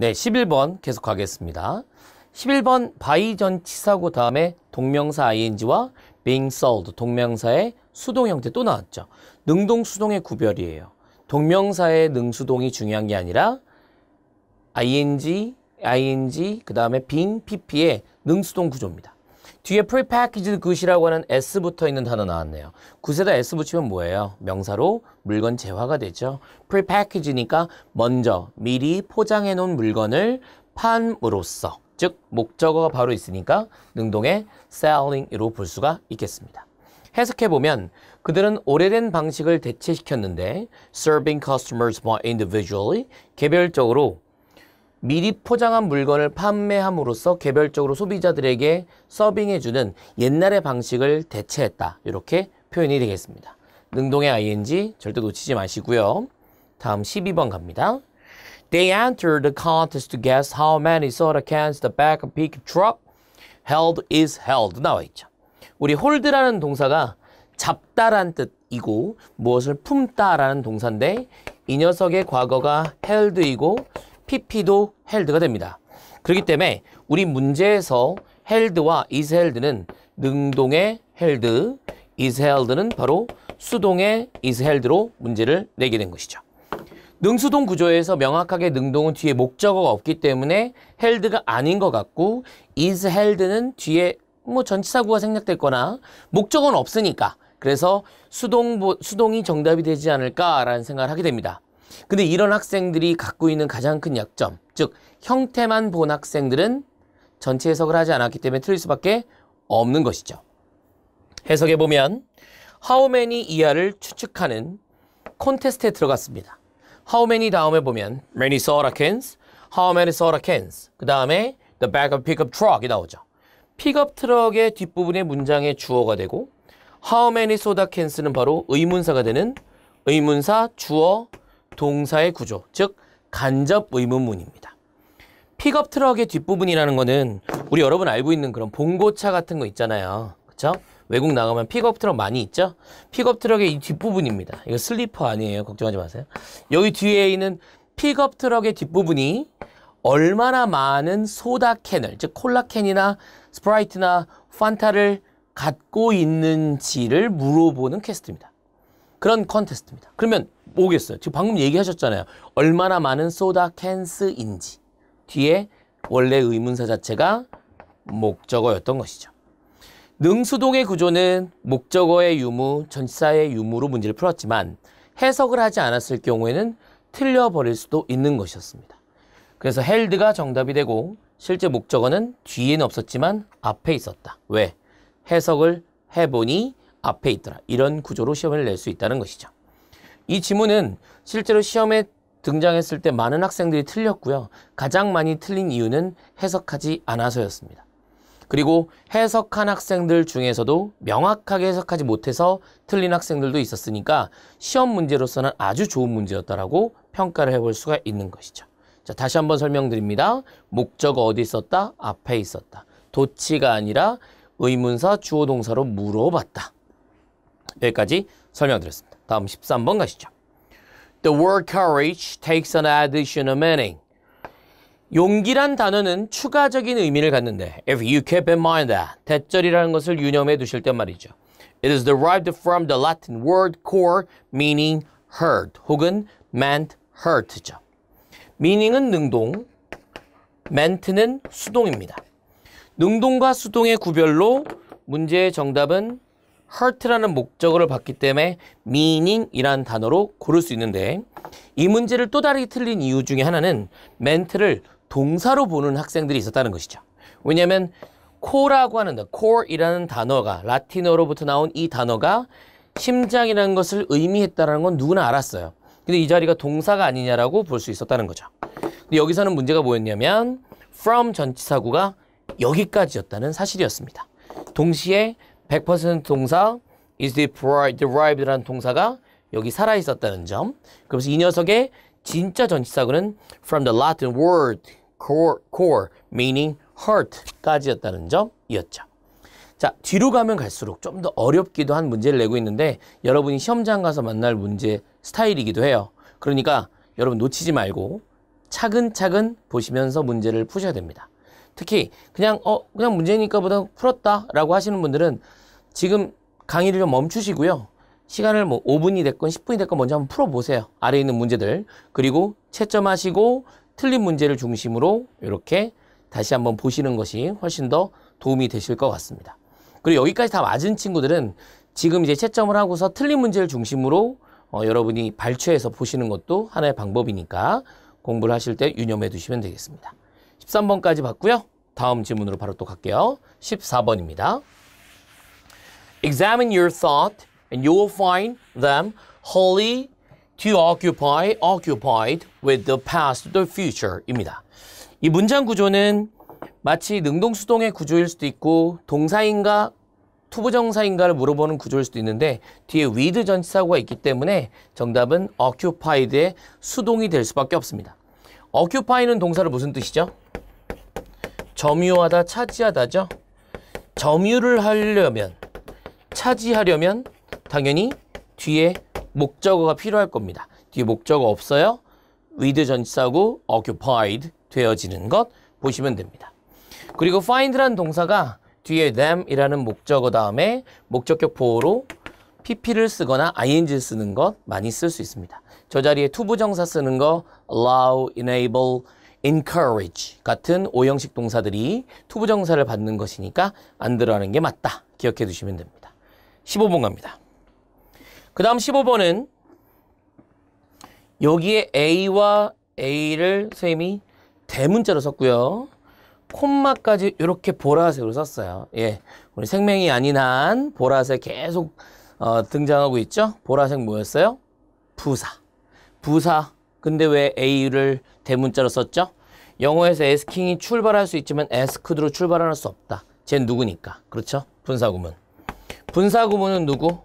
네, 11번 계속 하겠습니다 11번 바이 전 치사고 다음에 동명사 ing와 being sold 동명사의 수동 형태 또 나왔죠. 능동 수동의 구별이에요. 동명사의 능수동이 중요한 게 아니라 ing, ing, 그 다음에 being, pp의 능수동 구조입니다. 뒤에 prepackaged good이라고 하는 s 붙어 있는 단어 나왔네요. 굿에다 s 붙이면 뭐예요? 명사로 물건 재화가 되죠. prepackaged니까 먼저 미리 포장해 놓은 물건을 판으로써 즉 목적어가 바로 있으니까 능동의 selling으로 볼 수가 있겠습니다. 해석해보면 그들은 오래된 방식을 대체시켰는데 serving customers more individually 개별적으로 미리 포장한 물건을 판매함으로써 개별적으로 소비자들에게 서빙해주는 옛날의 방식을 대체했다. 이렇게 표현이 되겠습니다. 능동의 ing 절대 놓치지 마시고요. 다음 12번 갑니다. They entered the contest to guess how many soda cans the back of pick truck held is held 나와 있죠. 우리 홀드라는 동사가 잡다란 뜻이고 무엇을 품다라는 동사인데 이 녀석의 과거가 held이고 PP도 헬드가 됩니다. 그렇기 때문에 우리 문제에서 헬드와 is 헬드는 능동의 헬드, is 헬드는 바로 수동의 is 헬드로 문제를 내게 된 것이죠. 능수동 구조에서 명확하게 능동은 뒤에 목적어가 없기 때문에 헬드가 아닌 것 같고 is 헬드는 뒤에 뭐 전치사구가 생략됐 거나 목적은 없으니까 그래서 수동, 수동이 정답이 되지 않을까라는 생각을 하게 됩니다. 근데 이런 학생들이 갖고 있는 가장 큰 약점, 즉 형태만 본 학생들은 전체 해석을 하지 않았기 때문에 틀릴 수밖에 없는 것이죠. 해석해 보면 하우맨이 이하를 추측하는 콘테스트에 들어갔습니다. 하우맨이 다음에 보면 many soda cans, how many soda cans, 그 다음에 the back of pickup truck이 나오죠. 픽업 트럭의 뒷부분의 문장의 주어가 되고 how many soda cans는 바로 의문사가 되는 의문사 주어 동사의 구조, 즉 간접 의문문입니다. 픽업 트럭의 뒷부분이라는 거는 우리 여러분 알고 있는 그런 봉고차 같은 거 있잖아요. 그렇죠? 외국 나가면 픽업 트럭 많이 있죠? 픽업 트럭의 이 뒷부분입니다. 이거 슬리퍼 아니에요. 걱정하지 마세요. 여기 뒤에 있는 픽업 트럭의 뒷부분이 얼마나 많은 소다캔을, 즉 콜라캔이나 스프라이트나 판타를 갖고 있는지를 물어보는 퀘스트입니다. 그런 컨테스트입니다. 그러면 뭐겠어요? 지금 방금 얘기하셨잖아요. 얼마나 많은 소다 캔스인지. 뒤에 원래 의문사 자체가 목적어였던 것이죠. 능수동의 구조는 목적어의 유무, 전치사의 유무로 문제를 풀었지만 해석을 하지 않았을 경우에는 틀려버릴 수도 있는 것이었습니다. 그래서 헬드가 정답이 되고 실제 목적어는 뒤에는 없었지만 앞에 있었다. 왜? 해석을 해보니 앞에 있더라. 이런 구조로 시험을 낼 수 있다는 것이죠. 이 지문은 실제로 시험에 등장했을 때 많은 학생들이 틀렸고요. 가장 많이 틀린 이유는 해석하지 않아서였습니다. 그리고 해석한 학생들 중에서도 명확하게 해석하지 못해서 틀린 학생들도 있었으니까 시험 문제로서는 아주 좋은 문제였다라고 평가를 해볼 수가 있는 것이죠. 자, 다시 한번 설명드립니다. 목적어 어디 있었다? 앞에 있었다. 도치가 아니라 의문사 주어 동사로 물어봤다. 여기까지 설명드렸습니다. 다음 13번 가시죠. The word courage takes an additional meaning. 용기란 단어는 추가적인 의미를 갖는데 if you keep in mind that 대절이라는 것을 유념해 두실 때 말이죠. It is derived from the Latin word core meaning hurt 혹은 meant hurt죠. meaning은 능동, meant는 수동입니다. 능동과 수동의 구별로 문제의 정답은 heart라는 목적어를 봤기 때문에 meaning이라는 단어로 고를 수 있는데 이 문제를 또 다르게 틀린 이유 중에 하나는 멘트를 동사로 보는 학생들이 있었다는 것이죠. 왜냐하면 코라고 하는 core이라는 단어가 라틴어로부터 나온 이 단어가 심장이라는 것을 의미했다는 건 누구나 알았어요. 근데 이 자리가 동사가 아니냐라고 볼 수 있었다는 거죠. 근데 여기서는 문제가 뭐였냐면 from 전치사구가 여기까지였다는 사실이었습니다. 동시에 100% 동사 is derived라는 동사가 여기 살아있었다는 점. 그래서 이 녀석의 진짜 전치사구는 from the Latin word core, core meaning heart까지였다는 점이었죠. 자, 뒤로 가면 갈수록 좀 더 어렵기도 한 문제를 내고 있는데 여러분이 시험장 가서 만날 문제 스타일이기도 해요. 그러니까 여러분 놓치지 말고 차근차근 보시면서 문제를 푸셔야 됩니다. 특히 그냥 어 그냥 문제니까 보다 풀었다라고 하시는 분들은 지금 강의를 좀 멈추시고요. 시간을 뭐 5분이 됐건 10분이 됐건 먼저 한번 풀어보세요. 아래에 있는 문제들. 그리고 채점하시고 틀린 문제를 중심으로 이렇게 다시 한번 보시는 것이 훨씬 더 도움이 되실 것 같습니다. 그리고 여기까지 다 맞은 친구들은 지금 이제 채점을 하고서 틀린 문제를 중심으로 어, 여러분이 발췌해서 보시는 것도 하나의 방법이니까 공부를 하실 때 유념해 두시면 되겠습니다. 13번까지 봤고요. 다음 질문으로 바로 또 갈게요. 14번입니다. Examine your thought and you will find them wholly to occupy, occupied with the past, the future입니다. 이 문장 구조는 마치 능동수동의 구조일 수도 있고 동사인가 투부정사인가를 물어보는 구조일 수도 있는데 뒤에 with 전치사고가 있기 때문에 정답은 occupied의 수동이 될 수밖에 없습니다. occupy는 동사를 무슨 뜻이죠? 점유하다, 차지하다죠? 점유를 하려면 차지하려면 당연히 뒤에 목적어가 필요할 겁니다. 뒤에 목적어 없어요? with 전치사고 occupied 되어지는 것 보시면 됩니다. 그리고 find라는 동사가 뒤에 them이라는 목적어 다음에 목적격 보호로 pp를 쓰거나 ing를 쓰는 것 많이 쓸 수 있습니다. 저 자리에 투부정사 쓰는 거 allow, enable, encourage 같은 오형식 동사들이 투부정사를 받는 것이니까 안 들어가는 게 맞다. 기억해 두시면 됩니다. 15번 갑니다. 그 다음 15번은 여기에 A와 A를 선생님이 대문자로 썼고요. 콤마까지 이렇게 보라색으로 썼어요. 예, 우리 생명이 아닌 한 보라색 계속 어, 등장하고 있죠. 보라색 뭐였어요? 부사. 부사. 근데 왜 A를 대문자로 썼죠? 영어에서 에스킹이 출발할 수 있지만 에스크드로 출발할 수 없다. 쟤 누구니까. 그렇죠? 분사구문. 분사구문은 누구?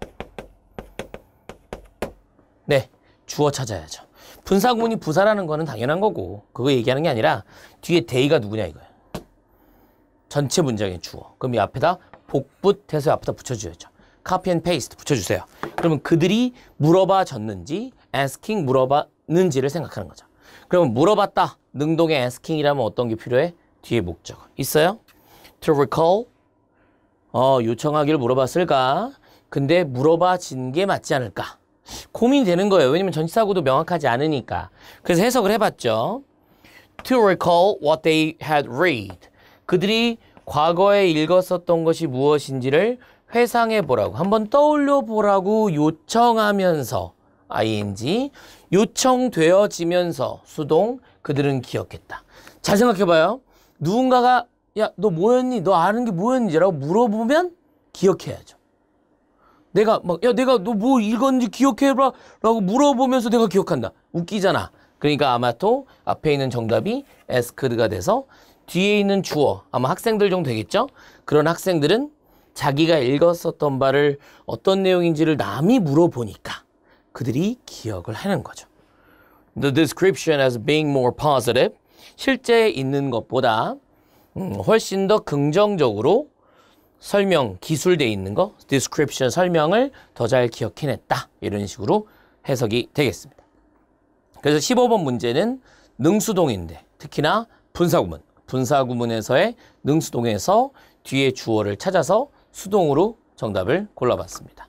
네, 주어 찾아야죠. 분사구문이 부사라는 거는 당연한 거고 그거 얘기하는 게 아니라 뒤에 대의가 누구냐 이거예요 전체 문장의 주어. 그럼 이 앞에다 복붙해서 앞에다 붙여줘야죠. 카피 앤 페이스트 붙여주세요. 그러면 그들이 물어봐 줬는지 asking 물어봤는지를 생각하는 거죠. 그러면 물어봤다. 능동의 asking이라면 어떤 게 필요해? 뒤에 목적. 있어요? To recall, 어, 요청하기를 물어봤을까? 근데 물어봐진 게 맞지 않을까? 고민이 되는 거예요. 왜냐면 전치사고도 명확하지 않으니까. 그래서 해석을 해봤죠. To recall what they had read. 그들이 과거에 읽었었던 것이 무엇인지를 회상해 보라고 한번 떠올려 보라고 요청하면서 ing 요청되어지면서 수동 그들은 기억했다. 잘 생각해 봐요. 누군가가 야, 너 뭐였니? 너 아는 게뭐였는지 라고 물어보면 기억해야죠. 내가 막, 야, 내가 너 뭐 읽었는지 기억해봐. 라고 물어보면서 내가 기억한다. 웃기잖아. 그러니까 아마 또 앞에 있는 정답이 에스크드가 돼서 뒤에 있는 주어, 아마 학생들 정도 되겠죠? 그런 학생들은 자기가 읽었었던 바를 어떤 내용인지를 남이 물어보니까 그들이 기억을 하는 거죠. The description as being more positive. 실제 있는 것보다 음, 훨씬 더 긍정적으로 설명, 기술되어 있는 거, description 설명을 더 잘 기억해냈다. 이런 식으로 해석이 되겠습니다. 그래서 15번 문제는 능수동인데 특히나 분사구문, 분사구문에서의 능수동에서 뒤에 주어를 찾아서 수동으로 정답을 골라봤습니다.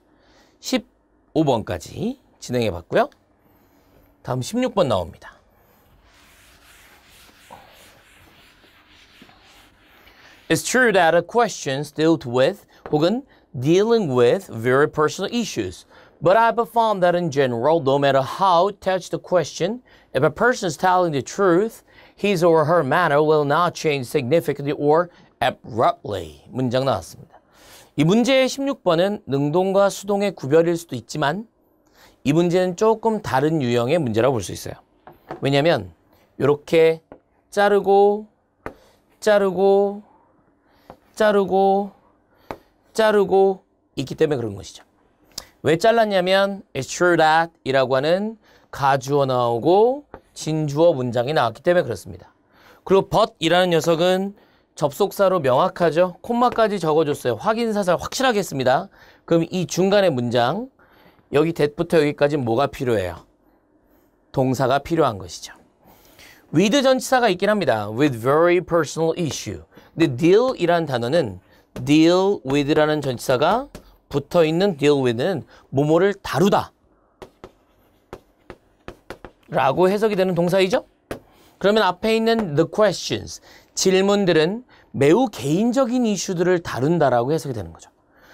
15번까지 진행해 봤고요. 다음 16번 나옵니다. It's true that a questions dealt with 혹은 dealing with very personal issues. But I have found that in general, no matter how touched the question, if a person is telling the truth, his or her manner will not change significantly or abruptly. 문장 나왔습니다. 이 문제의 16번은 능동과 수동의 구별일 수도 있지만 이 문제는 조금 다른 유형의 문제라고 볼 수 있어요. 왜냐하면 이렇게 자르고 자르고 자르고 자르고 있기 때문에 그런 것이죠. 왜 잘랐냐면 it's true that 이라고 하는 가주어 나오고 진주어 문장이 나왔기 때문에 그렇습니다. 그리고 but이라는 녀석은 접속사로 명확하죠. 콤마까지 적어줬어요. 확인사살 확실하게 했습니다. 그럼 이중간에 문장 여기 that부터 여기까지 뭐가 필요해요? 동사가 필요한 것이죠. with 전치사가 있긴 합니다. with very personal issue. 근데 deal이라는 단어는 deal with라는 전치사가 붙어 있는 deal with는 뭐뭐를 다루다 라고 해석이 되는 동사이죠? 그러면 앞에 있는 the questions, 질문들은 매우 개인적인 이슈들을 다룬다라고 해석이 되는 거죠.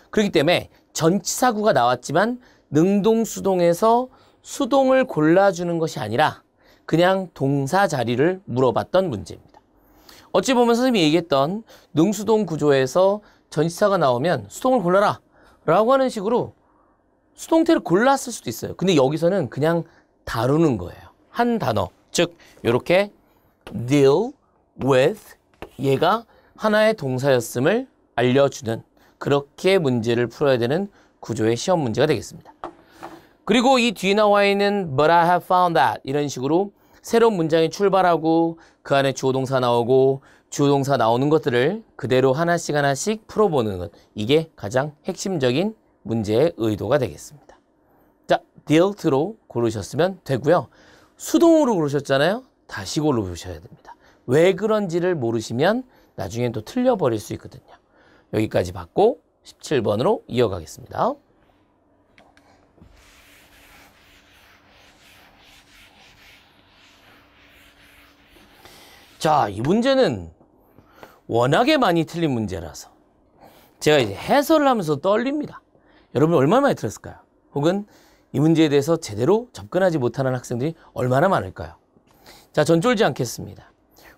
그렇기 때문에 전치사구가 나왔지만 능동수동에서 수동을 골라주는 것이 아니라 그냥 동사 자리를 물어봤던 문제입니다. 어찌 보면 선생님이 얘기했던 능수동 구조에서 전치사가 나오면 수동을 골라라 라고 하는 식으로 수동태를 골랐을 수도 있어요. 근데 여기서는 그냥 다루는 거예요. 한 단어. 즉, 이렇게 deal with 얘가 하나의 동사였음을 알려주는 그렇게 문제를 풀어야 되는 구조의 시험 문제가 되겠습니다. 그리고 이 뒤에 나와 있는 but I have found that 이런 식으로 새로운 문장이 출발하고 그 안에 주어 동사 나오고 주어 동사 나오는 것들을 그대로 하나씩 하나씩 풀어보는 것. 이게 가장 핵심적인 문제의 의도가 되겠습니다. 자, 디얼트로 고르셨으면 되고요. 수동으로 고르셨잖아요. 다시 고르셔야 됩니다. 왜 그런지를 모르시면 나중엔또 틀려버릴 수 있거든요. 여기까지 받고 17번으로 이어가겠습니다. 자, 이 문제는 워낙에 많이 틀린 문제라서 제가 이제 해설을 하면서 떨립니다. 여러분 얼마나 많이 틀렸을까요? 혹은 이 문제에 대해서 제대로 접근하지 못하는 학생들이 얼마나 많을까요? 자, 전 쫄지 않겠습니다.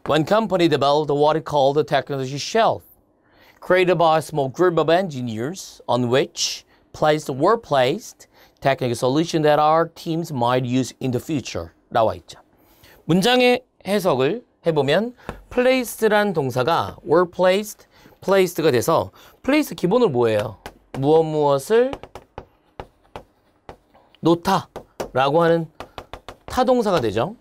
One company developed what it called the technology shelf, created by a small group of engineers on which placed were placed technical solutions that our teams might use in the future. 나와 있죠. 문장의 해석을 해보면 place란 동사가 were placed, placed가 돼서 place 기본으로 뭐예요? 무엇 무엇을 놓다 라고 하는 타동사가 되죠.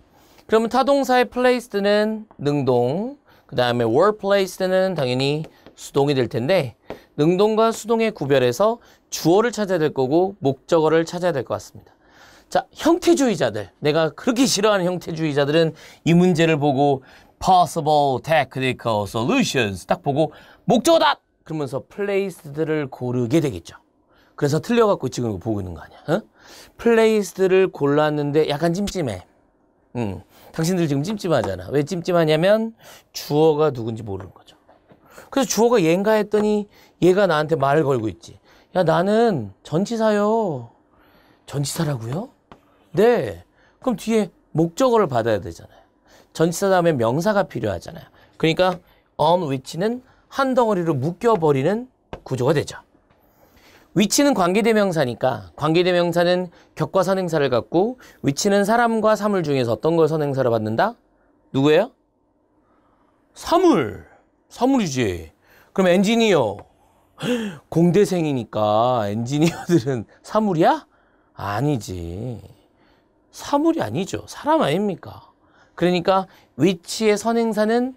그러면 타동사의 placed는 능동, 그 다음에 were placed는 당연히 수동이 될 텐데 능동과 수동의 구별에서 주어를 찾아야 될 거고 목적어를 찾아야 될 것 같습니다. 자, 형태주의자들. 내가 그렇게 싫어하는 형태주의자들은 이 문제를 보고 possible technical solutions 딱 보고 목적어다! 그러면서 place들을 고르게 되겠죠. 그래서 틀려갖고 지금 보고 있는 거 아니야. 어? place들을 골랐는데 약간 찜찜해. 음, 당신들 지금 찜찜하잖아. 왜 찜찜하냐면 주어가 누군지 모르는 거죠. 그래서 주어가 얘인가 했더니 얘가 나한테 말을 걸고 있지. 야, 나는 전치사요. 전치사라고요? 네. 그럼 뒤에 목적어를 받아야 되잖아요. 전치사 다음에 명사가 필요하잖아요. 그러니까 on which는 한 덩어리로 묶여버리는 구조가 되죠. 위치는 관계대명사니까 관계대명사는 격과 선행사를 갖고 위치는 사람과 사물 중에서 어떤 걸 선행사로 받는다? 누구예요? 사물. 사물이지. 그럼 엔지니어. 공대생이니까 엔지니어들은 사물이야? 아니지. 사물이 아니죠. 사람 아닙니까? 그러니까 위치의 선행사는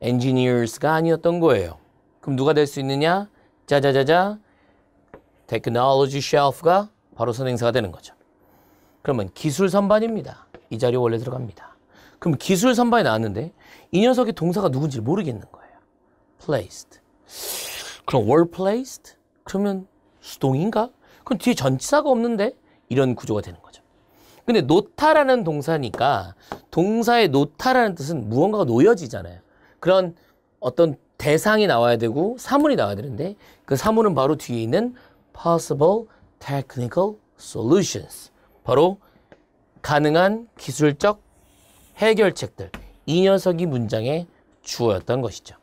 engineers가 아니었던 거예요. 그럼 누가 될 수 있느냐? 짜자자자 technology shelf가 바로 선행사가 되는 거죠. 그러면 기술 선반입니다. 이 자리 원래 들어갑니다. 그럼 기술 선반이 나왔는데 이 녀석의 동사가 누군지 모르겠는 거예요. placed. 그럼 were placed? 그러면 수동인가? 그럼 뒤에 전치사가 없는데 이런 구조가 되는 거죠. 근데 노타라는 동사니까 동사의 노타라는 뜻은 무언가가 놓여지잖아요. 그런 어떤 대상이 나와야 되고 사물이 나와야 되는데 그 사물은 바로 뒤에 있는 possible technical solutions 바로 가능한 기술적 해결책들 이 녀석이 문장의 주어였던 것이죠.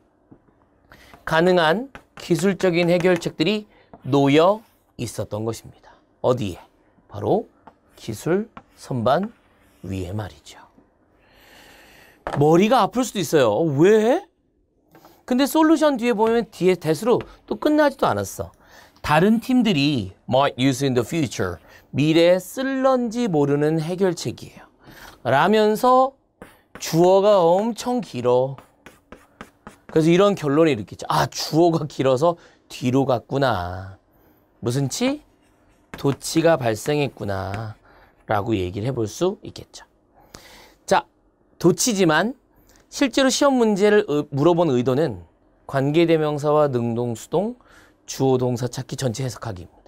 가능한 기술적인 해결책들이 놓여 있었던 것입니다. 어디에? 바로 기술 선반 위에 말이죠. 머리가 아플 수도 있어요. 어, 왜? 근데 솔루션 뒤에 보면 뒤에 대수로 또 끝나지도 않았어. 다른 팀들이 might use in the future 미래에 쓸런지 모르는 해결책이에요. 라면서 주어가 엄청 길어. 그래서 이런 결론이 이렇겠죠. 아 주어가 길어서 뒤로 갔구나. 무슨 치? 도치가 발생했구나. 라고 얘기를 해볼 수 있겠죠. 자, 도치지만 실제로 시험 문제를 물어본 의도는 관계대명사와 능동수동, 주어동사 찾기 전체 해석하기입니다.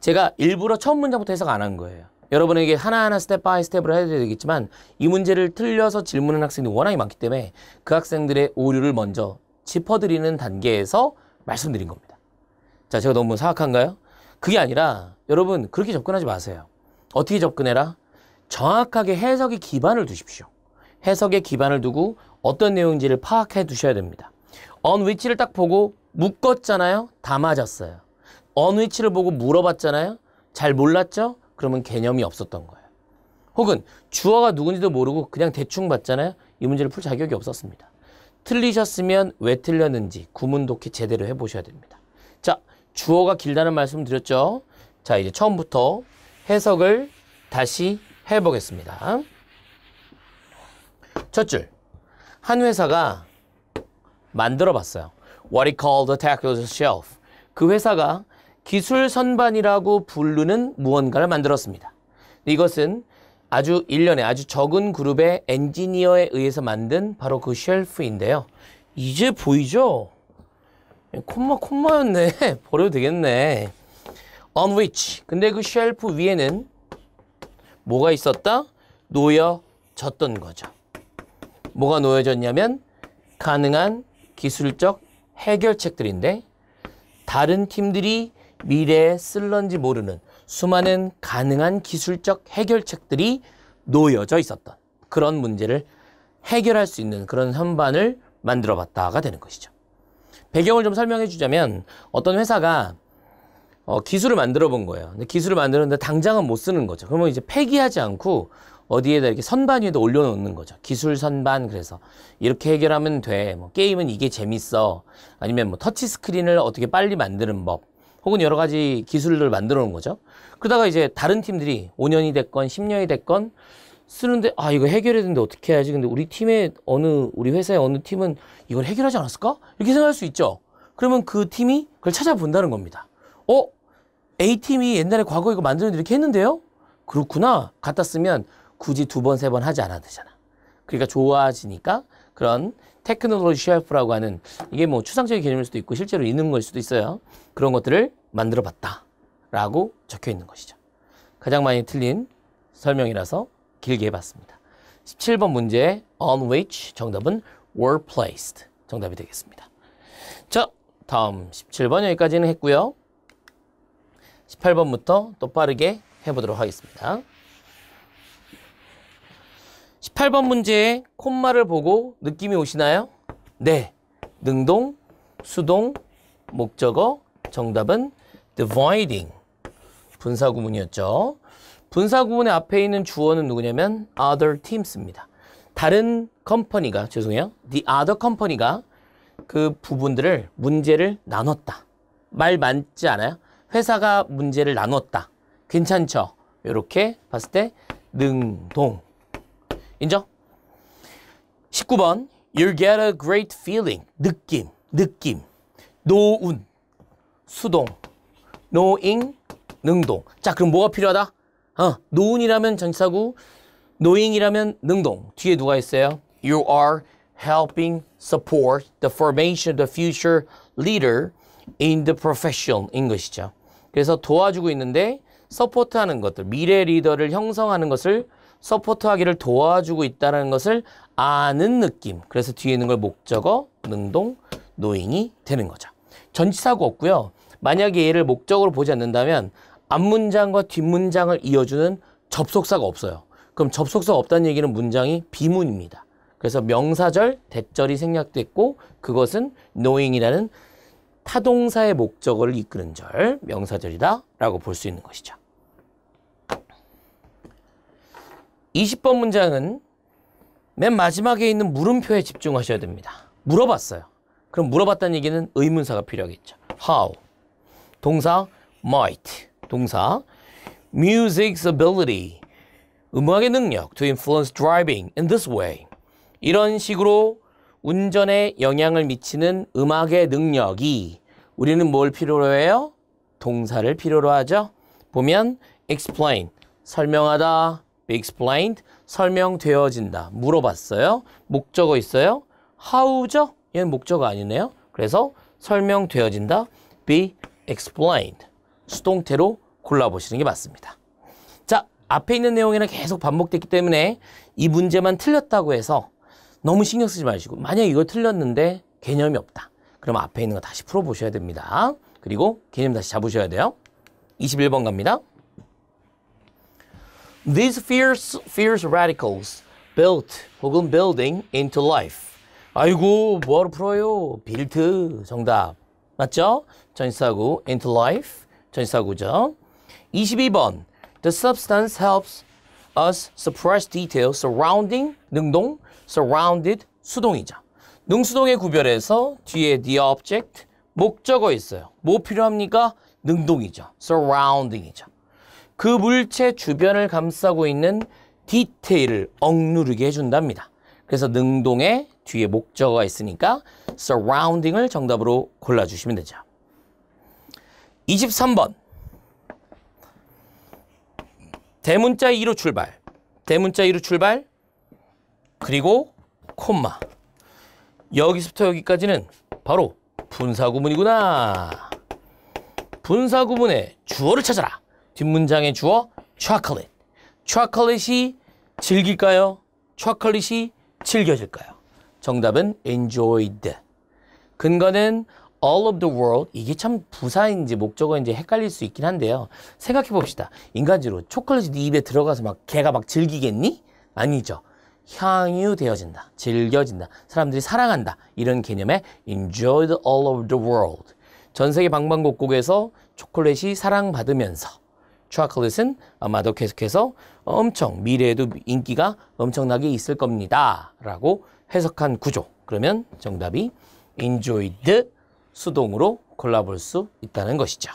제가 일부러 처음 문장부터 해석 안 한 거예요. 여러분에게 하나하나 스텝 바이 스텝으로 해야 되겠지만 이 문제를 틀려서 질문하는 학생들이 워낙에 많기 때문에 그 학생들의 오류를 먼저 짚어드리는 단계에서 말씀드린 겁니다. 자, 제가 너무 사악한가요? 그게 아니라 여러분 그렇게 접근하지 마세요. 어떻게 접근해라? 정확하게 해석의 기반을 두십시오. 해석의 기반을 두고 어떤 내용인지를 파악해 두셔야 됩니다. 언 위치를 딱 보고 묶었잖아요? 다 맞았어요. 언 위치를 보고 물어봤잖아요? 잘 몰랐죠? 그러면 개념이 없었던 거예요. 혹은 주어가 누군지도 모르고 그냥 대충 봤잖아요? 이 문제를 풀 자격이 없었습니다. 틀리셨으면 왜 틀렸는지 구문 독해 제대로 해보셔야 됩니다. 자, 주어가 길다는 말씀 드렸죠? 자, 이제 처음부터 해석을 다시 해보겠습니다. 첫 줄. 한 회사가 만들어 봤어요. What he called the t e c h n o l o shelf. 그 회사가 기술 선반이라고 부르는 무언가를 만들었습니다. 이것은 아주 1년에 아주 적은 그룹의 엔지니어에 의해서 만든 바로 그 쉘프인데요. 이제 보이죠? 콤마 콤마였네. 버려도 되겠네. on which 근데 그 쉘프 위에는 뭐가 있었다? 놓여졌던 거죠. 뭐가 놓여졌냐면 가능한 기술적 해결책들인데 다른 팀들이 미래에 쓸런지 모르는 수많은 가능한 기술적 해결책들이 놓여져 있었던 그런 문제를 해결할 수 있는 그런 현반을 만들어 봤다가 되는 것이죠. 배경을 좀 설명해 주자면 어떤 회사가 어, 기술을 만들어 본 거예요. 근데 기술을 만들었는데 당장은 못 쓰는 거죠. 그러면 이제 폐기하지 않고 어디에다 이렇게 선반 위에다 올려놓는 거죠. 기술 선반 그래서 이렇게 해결하면 돼. 뭐 게임은 이게 재밌어. 아니면 뭐 터치 스크린을 어떻게 빨리 만드는 법. 혹은 여러 가지 기술을 만들어 놓은 거죠. 그러다가 이제 다른 팀들이 5년이 됐건 10년이 됐건 쓰는데 아 이거 해결해야 되는데 어떻게 해야지 근데 우리 팀의 어느 우리 회사의 어느 팀은 이걸 해결하지 않았을까 이렇게 생각할 수 있죠 그러면 그 팀이 그걸 찾아본다는 겁니다 어 A팀이 옛날에 과거 이거 만들어는데 이렇게 했는데요? 그렇구나. 갖다 쓰면 굳이 두 번, 세 번 하지 않아도 되잖아. 그러니까 좋아지니까 그런 테크놀로지 쉘프라고 하는 이게 뭐 추상적인 개념일 수도 있고 실제로 있는 걸 수도 있어요. 그런 것들을 만들어 봤다. 라고 적혀 있는 것이죠. 가장 많이 틀린 설명이라서 길게 해봤습니다. 17번 문제 on which 정답은 were placed 정답이 되겠습니다. 자, 다음 17번 여기까지는 했고요. 18번부터 또 빠르게 해보도록 하겠습니다. 18번 문제에 콤마를 보고 느낌이 오시나요? 네. 능동, 수동, 목적어, 정답은 dividing. 분사구문이었죠. 분사구문의 앞에 있는 주어는 누구냐면 other teams입니다. 다른 컴퍼니가, 죄송해요. the other c o m p a n y 가그 부분들을, 문제를 나눴다. 말 많지 않아요? 회사가 문제를 나눴다. 괜찮죠? 이렇게 봤을 때 능동. 인정? 19번 You'll get a great feeling. 느낌, 느낌. 노운, 수동. knowing, 능동. 자, 그럼 뭐가 필요하다? 어, 노운이라면 전치사고 knowing이라면 능동. 뒤에 누가 있어요? You are helping support the formation of the future leader in the profession. 인 것이죠. 그래서 도와주고 있는데 서포트하는 것들, 미래 리더를 형성하는 것을 서포트하기를 도와주고 있다는 것을 아는 느낌. 그래서 뒤에 있는 걸 목적어, 능동, 노인이 되는 거죠. 전치사고 없고요. 만약에 얘를 목적으로 보지 않는다면 앞문장과 뒷문장을 이어주는 접속사가 없어요. 그럼 접속사가 없다는 얘기는 문장이 비문입니다. 그래서 명사절, 대절이 생략됐고 그것은 노 n 이라는 타동사의 목적을 이끄는 절, 명사절이다 라고 볼 수 있는 것이죠. 20번 문장은 맨 마지막에 있는 물음표에 집중하셔야 됩니다. 물어봤어요. 그럼 물어봤다는 얘기는 의문사가 필요하겠죠. How, 동사 might, 동사 music's ability, 음악의 능력 to influence driving in this way. 이런 식으로 운전에 영향을 미치는 음악의 능력이 우리는 뭘 필요로 해요? 동사를 필요로 하죠. 보면 explain, 설명하다, be explained, 설명되어진다. 물어봤어요. 목적어 있어요. how죠? 얘는 목적어 아니네요. 그래서 설명되어진다. be explained. 수동태로 골라보시는 게 맞습니다. 자, 앞에 있는 내용에는 계속 반복됐기 때문에 이 문제만 틀렸다고 해서 너무 신경 쓰지 마시고 만약 이거 틀렸는데 개념이 없다. 그럼 앞에 있는 거 다시 풀어보셔야 됩니다. 그리고 개념 다시 잡으셔야 돼요. 21번 갑니다. These fierce, fierce radicals built 혹은 building into life. 아이고 뭐하러 풀어요? built 정답 맞죠? 전시사구 into life 전시사구죠. 22번 The substance helps us suppress details surrounding 능동 surrounded 수동이죠. 능수동의 구별에서 뒤에 the object 목적어 있어요. 뭐 필요합니까? 능동이죠. surrounding이죠. 그 물체 주변을 감싸고 있는 디테일을 억누르게 해준답니다. 그래서 능동에 뒤에 목적어가 있으니까 surrounding을 정답으로 골라주시면 되죠. 23번 대문자 2로 출발 대문자 2로 출발 그리고 콤마. 여기서부터 여기까지는 바로 분사구문이구나. 분사구문의 주어를 찾아라. 뒷문장의 주어 초콜릿. 초콜릿이 즐길까요? 초콜릿이 즐겨질까요? 정답은 enjoyed. 근거는 all of the world. 이게 참 부사인지 목적어인지 헷갈릴 수 있긴 한데요. 생각해 봅시다. 인간적으로 초콜릿이 네 입에 들어가서 막 개가 막 즐기겠니? 아니죠. 향유되어진다, 즐겨진다, 사람들이 사랑한다 이런 개념의 enjoyed all over the world. 전 세계 방방곡곡에서 초콜릿이 사랑받으면서 초콜릿은 아마도 계속해서 엄청 미래에도 인기가 엄청나게 있을 겁니다. 라고 해석한 구조. 그러면 정답이 enjoyed 수동으로 골라볼 수 있다는 것이죠.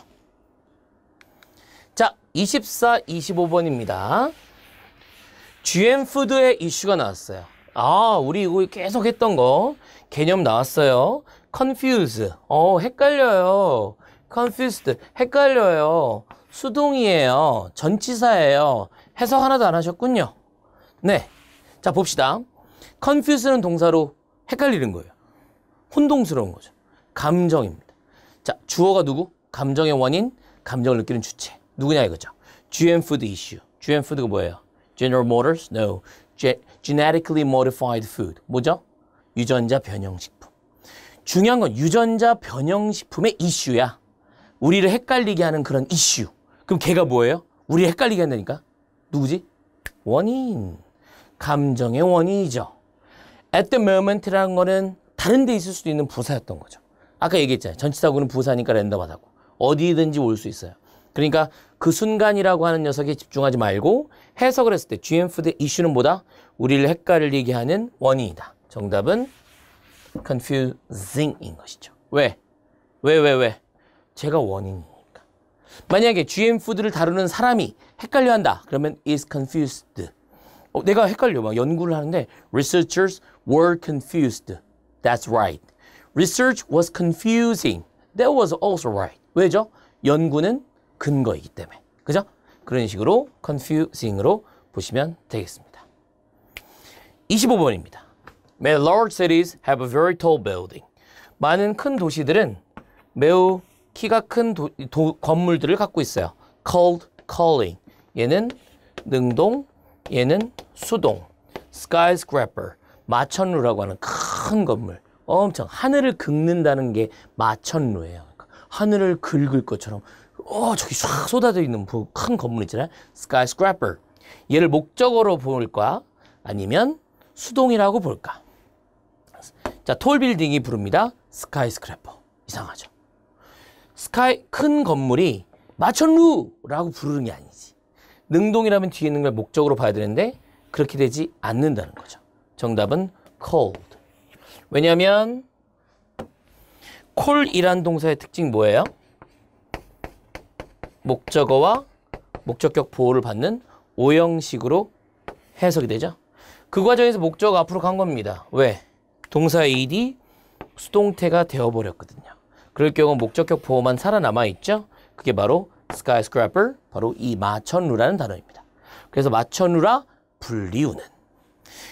자, 24, 25번입니다. GM푸드의 이슈가 나왔어요. 아, 우리 이거 계속 했던 거 개념 나왔어요. confuse. 어, 헷갈려요. confused. 헷갈려요. 수동이에요. 전치사예요. 해석 하나도 안 하셨군요. 네. 자, 봅시다. confuse는 동사로 헷갈리는 거예요. 혼동스러운 거죠. 감정입니다. 자, 주어가 누구? 감정의 원인, 감정을 느끼는 주체. 누구냐 이거죠. GM 푸드 이슈. GM 푸드가 뭐예요? General Motors? No. Ge genetically modified food. 뭐죠? 유전자 변형식품. 중요한 건 유전자 변형식품의 이슈야. 우리를 헷갈리게 하는 그런 이슈. 그럼 걔가 뭐예요? 우리 헷갈리게 한다니까? 누구지? 원인. 감정의 원인이죠. At the m o m e n t 라는 거는 다른 데 있을 수도 있는 부사였던 거죠. 아까 얘기했잖아요. 전치사고는 부사니까 랜덤하다고. 어디든지 올 수 있어요. 그러니까 그 순간이라고 하는 녀석에 집중하지 말고 해석을 했을 때 GM푸드의 이슈는 뭐다? 우리를 헷갈리게 하는 원인이다. 정답은 confusing인 것이죠. 왜? 왜, 왜, 왜? 제가 원인이니까. 만약에 GM푸드를 다루는 사람이 헷갈려한다. 그러면 is confused. 어, 내가 헷갈려. 막 연구를 하는데 researchers were confused. That's right. Research was confusing. That was also right. 왜죠? 연구는 근거이기 때문에. 그죠? 그런 식으로 confusing으로 보시면 되겠습니다. 25번입니다. Many large cities have a very tall building. 많은 큰 도시들은 매우 키가 큰 도, 도, 건물들을 갖고 있어요. called calling. 얘는 능동, 얘는 수동. skyscraper. 마천루라고 하는 큰 건물. 엄청 하늘을 긁는다는 게 마천루예요. 그러니까 하늘을 긁을 것처럼 어 저기 쫙 쏟아져 있는 그큰 건물 있잖아요. skyscraper. 얘를 목적으로 볼까? 아니면 수동이라고 볼까? 자, 톨빌딩이 부릅니다. 스카이스크래퍼. 이상하죠? 스카이 큰 건물이 마천루라고 부르는 게 아니지. 능동이라면 뒤에 있는 걸 목적으로 봐야 되는데 그렇게 되지 않는다는 거죠. 정답은 cold. 왜냐면 콜이란 동사의 특징 뭐예요? 목적어와 목적격 보호를 받는 오형식으로 해석이 되죠. 그 과정에서 목적어 앞으로 간 겁니다. 왜? 동사 ed 수동태가 되어버렸거든요. 그럴 경우 목적격 보호만 살아남아 있죠. 그게 바로 skyscraper, 바로 이 마천루라는 단어입니다. 그래서 마천루라 불리우는.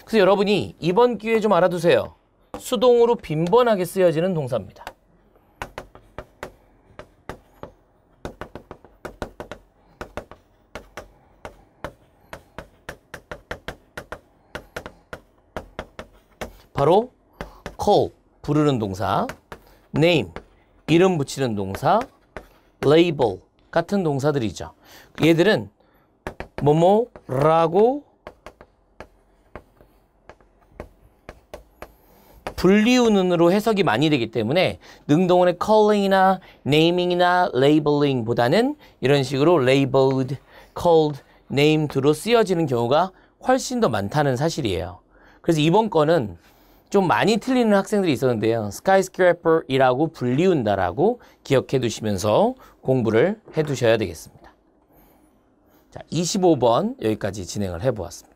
그래서 여러분이 이번 기회에 좀 알아두세요. 수동으로 빈번하게 쓰여지는 동사입니다. 바로 call 부르는 동사, name 이름 붙이는 동사, label 같은 동사들이죠. 얘들은 뭐뭐라고 불리우는으로 해석이 많이 되기 때문에 능동원의 calling이나 naming이나 labeling보다는 이런 식으로 labeled, called, named 로 쓰여지는 경우가 훨씬 더 많다는 사실이에요. 그래서 이번 거는 좀 많이 틀리는 학생들이 있었는데요. 스카이스 c 래 a 이라고 불리운다라고 기억해 두시면서 공부를 해 두셔야 되겠습니다. 자, 25번 여기까지 진행을 해 보았습니다.